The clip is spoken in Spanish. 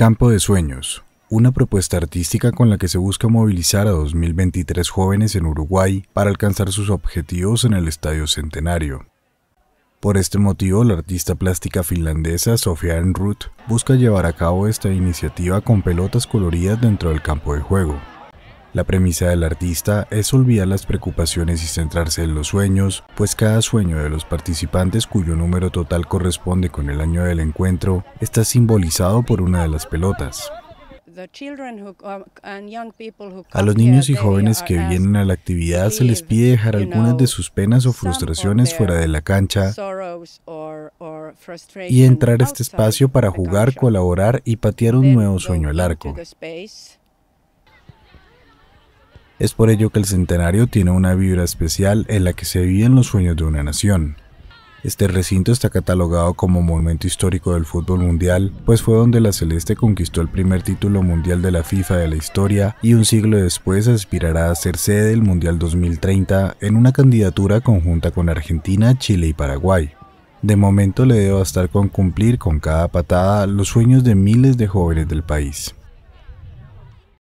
Campo de Sueños, una propuesta artística con la que se busca movilizar a 2023 jóvenes en Uruguay para alcanzar sus objetivos en el Estadio Centenario. Por este motivo, la artista plástica finlandesa Sofia Enruth busca llevar a cabo esta iniciativa con pelotas coloridas dentro del campo de juego. La premisa del artista es olvidar las preocupaciones y centrarse en los sueños, pues cada sueño de los participantes cuyo número total corresponde con el año del encuentro está simbolizado por una de las pelotas. A los niños y jóvenes que vienen a la actividad se les pide dejar algunas de sus penas o frustraciones fuera de la cancha y entrar a este espacio para jugar, colaborar y patear un nuevo sueño al arco. Es por ello que el centenario tiene una vibra especial en la que se viven los sueños de una nación. Este recinto está catalogado como monumento histórico del fútbol mundial, pues fue donde la Celeste conquistó el primer título mundial de la FIFA de la historia y un siglo después aspirará a ser sede del Mundial 2030 en una candidatura conjunta con Argentina, Chile y Paraguay. De momento le debo estar con cumplir con cada patada los sueños de miles de jóvenes del país.